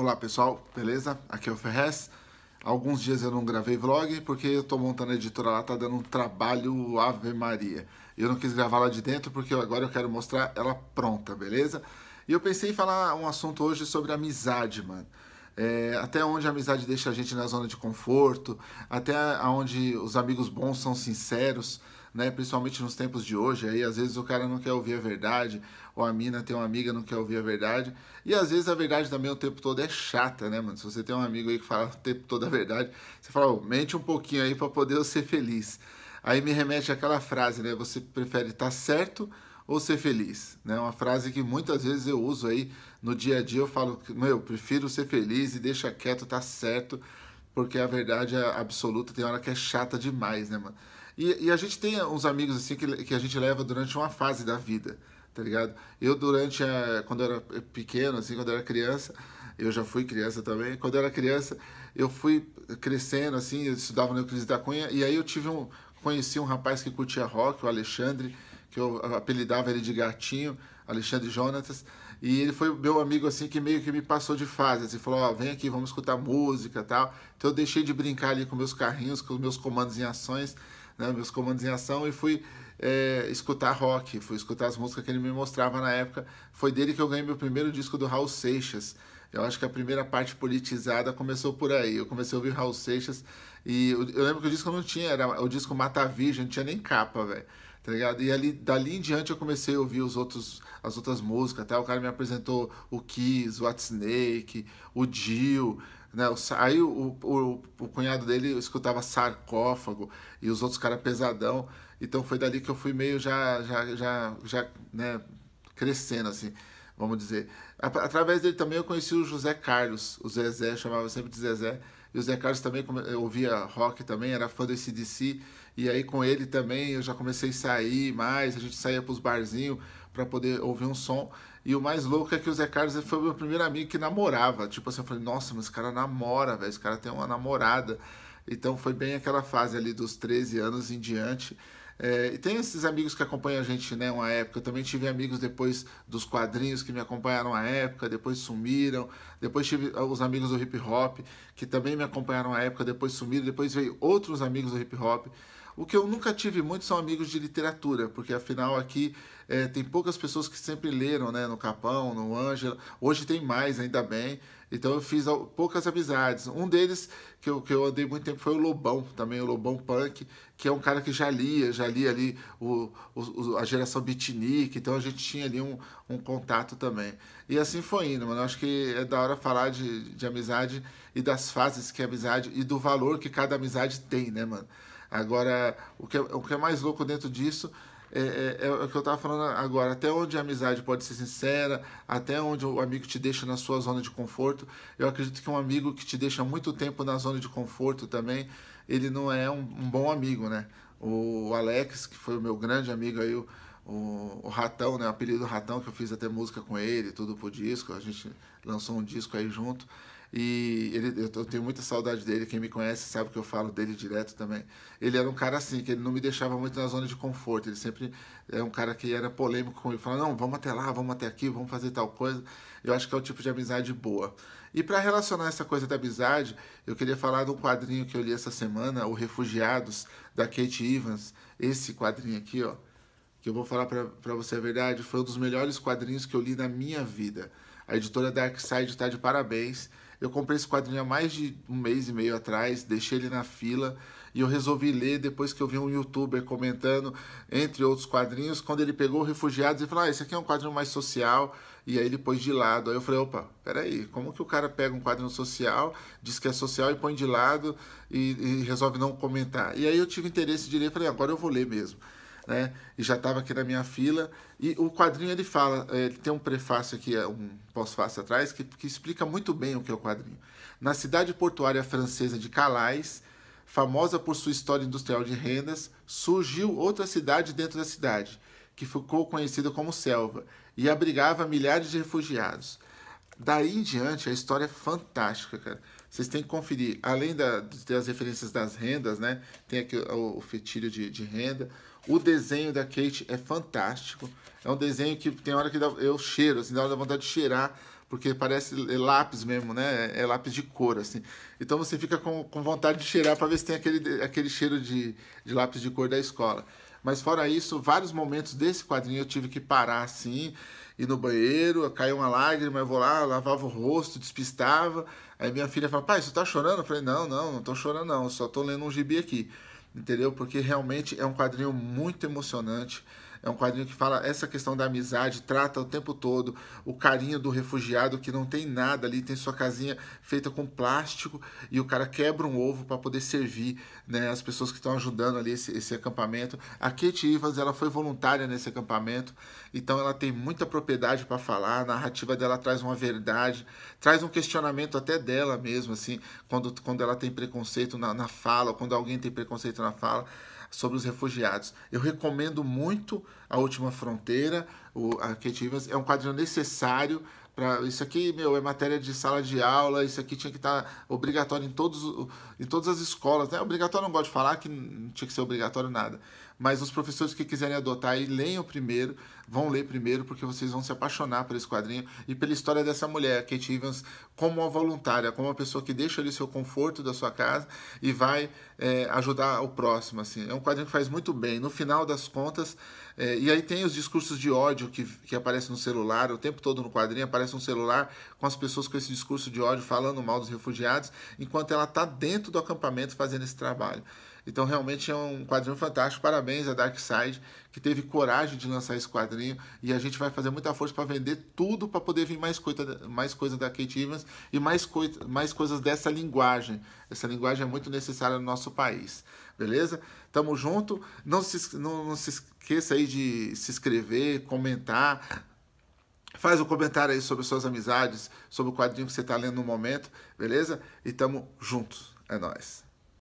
Olá pessoal, beleza? Aqui é o Ferrez. Alguns dias eu não gravei vlog porque eu tô montando a editora lá, tá dando um trabalho Ave Maria. Eu não quis gravar lá de dentro porque agora eu quero mostrar ela pronta, beleza? E eu pensei em falar um assunto hoje sobre amizade, mano. É, até onde a amizade deixa a gente na zona de conforto, até onde os amigos bons são sinceros, né? Principalmente nos tempos de hoje, aí às vezes o cara não quer ouvir a verdade, ou a mina tem uma amiga não quer ouvir a verdade, e às vezes a verdade também o tempo todo é chata, né, mano? Se você tem um amigo aí que fala o tempo todo a verdade, você fala, oh, mente um pouquinho aí para poder eu ser feliz. Aí me remete àquela frase, né? Você prefere estar tá certo ou ser feliz, né? Uma frase que muitas vezes eu uso aí no dia a dia, eu falo, meu, eu prefiro ser feliz e deixa quieto, tá certo, porque a verdade é absoluta, tem hora que é chata demais, né, mano? E, e a gente tem uns amigos assim que, que a gente leva durante uma fase da vida, tá ligado? Eu durante a, quando eu era pequeno, assim, quando eu era criança, eu já fui criança também. Quando eu era criança, eu fui crescendo assim, eu estudava no Euclides da Cunha e aí eu tive um conheci um rapaz que curtia rock, o Alexandre, que eu apelidava ele de gatinho, Alexandre Jonatas, e ele foi meu amigo assim que meio que me passou de fase, assim, falou: oh, vem aqui, vamos escutar música", tal. Então eu deixei de brincar ali com meus carrinhos, com meus comandos em ações né, meus comandos em ação e fui é, escutar rock, fui escutar as músicas que ele me mostrava na época. Foi dele que eu ganhei meu primeiro disco do Raul Seixas. Eu acho que a primeira parte politizada começou por aí. Eu comecei a ouvir Raul Seixas e eu, eu lembro que o disco não tinha, era o disco Mata Virgem, não tinha nem capa, velho tá ligado? E ali, dali em diante eu comecei a ouvir os outros, as outras músicas, até o cara me apresentou o Kiss, o Whitesnake, o Dio, né? Aí o, o, o cunhado dele escutava Sarcófago e os outros caras pesadão, então foi dali que eu fui meio já, já, já, já né, crescendo, assim, vamos dizer. Através dele também eu conheci o José Carlos, o Zezé, chamava sempre de Zezé, e o Zezé Carlos também ouvia rock também, era fã do CDC, e aí com ele também eu já comecei a sair mais, a gente saía para os barzinhos para poder ouvir um som. E o mais louco é que o Zé Carlos foi o meu primeiro amigo que namorava. Tipo assim, eu falei, nossa, mas esse cara namora, velho, esse cara tem uma namorada. Então foi bem aquela fase ali dos 13 anos em diante. É, e tem esses amigos que acompanham a gente, né, uma época. Eu também tive amigos depois dos quadrinhos que me acompanharam uma época, depois sumiram. Depois tive ah, os amigos do hip hop que também me acompanharam uma época, depois sumiram. Depois veio outros amigos do hip hop. O que eu nunca tive muito são amigos de literatura, porque afinal aqui é, tem poucas pessoas que sempre leram, né? No Capão, no Ângela. Hoje tem mais, ainda bem. Então eu fiz poucas amizades. Um deles que eu, que eu andei muito tempo foi o Lobão, também o Lobão Punk, que é um cara que já lia, já lia ali o, o a geração beatnik, então a gente tinha ali um, um contato também. E assim foi indo, mano. Eu acho que é da hora falar de, de amizade e das fases que é amizade e do valor que cada amizade tem, né, mano? Agora, o que é, o que é mais louco dentro disso é, é, é, o que eu estava falando agora, até onde a amizade pode ser sincera, até onde o amigo te deixa na sua zona de conforto. Eu acredito que um amigo que te deixa muito tempo na zona de conforto também, ele não é um, um bom amigo, né? O Alex, que foi o meu grande amigo aí, o, o, o, Ratão, né? O apelido Ratão, que eu fiz até música com ele, tudo pro disco, a gente lançou um disco aí junto. E ele, eu, tenho muita saudade dele. Quem me conhece sabe que eu falo dele direto também. Ele era um cara assim, que ele não me deixava muito na zona de conforto. Ele sempre é um cara que era polêmico comigo. Falava, não, vamos até lá, vamos até aqui, vamos fazer tal coisa. Eu acho que é o tipo de amizade boa. E para relacionar essa coisa da amizade, eu queria falar de um quadrinho que eu li essa semana, O Refugiados, da Kate Evans. Esse quadrinho aqui, ó, que eu vou falar para você a verdade, foi um dos melhores quadrinhos que eu li na minha vida. A editora Dark Side está de parabéns. Eu comprei esse quadrinho há mais de um mês e meio atrás, deixei ele na fila e eu resolvi ler depois que eu vi um youtuber comentando, entre outros quadrinhos, quando ele pegou Refugiados e falou: Ah, esse aqui é um quadrinho mais social. E aí ele pôs de lado. Aí eu falei: opa, peraí, como que o cara pega um quadrinho social, diz que é social e põe de lado e, e resolve não comentar? E aí eu tive interesse de ler, falei: agora eu vou ler mesmo né? E já estava aqui na minha fila. E o quadrinho ele fala, eh, ele tem um prefácio aqui, eh, um pós fácio atrás, que, que explica muito bem o que é o quadrinho. Na cidade portuária francesa de Calais, famosa por sua história industrial de rendas, surgiu outra cidade dentro da cidade, que ficou conhecida como Selva e abrigava milhares de refugiados. Daí em diante a história é fantástica, cara vocês têm que conferir. Além da, das referências das rendas, né? Tem aqui o, o fetilho de, de renda. O desenho da Kate é fantástico. É um desenho que tem hora que dá, eu cheiro, assim, dá vontade de cheirar, porque parece é lápis mesmo, né? É, é lápis de cor, assim. Então você fica com, com vontade de cheirar para ver se tem aquele, aquele cheiro de, de lápis de cor da escola. Mas fora isso, vários momentos desse quadrinho eu tive que parar assim, ir no banheiro, caiu uma lágrima, eu vou lá, lavava o rosto, despistava. Aí minha filha fala, pai, você tá chorando? Eu falei, não, não, não tô chorando não, só tô lendo um gibi aqui. Entendeu? Porque realmente é um quadrinho muito emocionante é um quadrinho que fala essa questão da amizade, trata o tempo todo o carinho do refugiado que não tem nada ali, tem sua casinha feita com plástico e o cara quebra um ovo para poder servir né, as pessoas que estão ajudando ali esse, esse acampamento. A Kate Ivas ela foi voluntária nesse acampamento, então ela tem muita propriedade para falar. A narrativa dela traz uma verdade, traz um questionamento até dela mesmo, assim, quando, quando ela tem preconceito na, na fala, quando alguém tem preconceito na fala sobre os refugiados. Eu recomendo muito A Última Fronteira, o, a é um quadrinho necessário Pra, isso aqui meu é matéria de sala de aula isso aqui tinha que estar tá obrigatório em todos em todas as escolas né obrigatório não gosto de falar que não tinha que ser obrigatório nada mas os professores que quiserem adotar e leiam primeiro, vão ler primeiro, porque vocês vão se apaixonar por esse quadrinho e pela história dessa mulher, Kate Evans, como uma voluntária, como uma pessoa que deixa ali seu conforto da sua casa e vai é, ajudar o próximo. Assim. É um quadrinho que faz muito bem. No final das contas, é, e aí tem os discursos de ódio que, que aparecem no celular, o tempo todo no quadrinho aparece um celular com as pessoas com esse discurso de ódio falando mal dos refugiados, enquanto ela está dentro do acampamento fazendo esse trabalho. Então realmente é um quadrinho fantástico. Parabéns a Dark Side que teve coragem de lançar esse quadrinho e a gente vai fazer muita força para vender tudo para poder vir mais coisa, mais coisa da Kate Evans e mais, mais coisas dessa linguagem. Essa linguagem é muito necessária no nosso país. Beleza? Tamo junto. Não se, não, não se esqueça aí de se inscrever, comentar, Faz um comentário aí sobre suas amizades, sobre o quadrinho que você está lendo no momento, beleza? E tamo juntos. É nóis.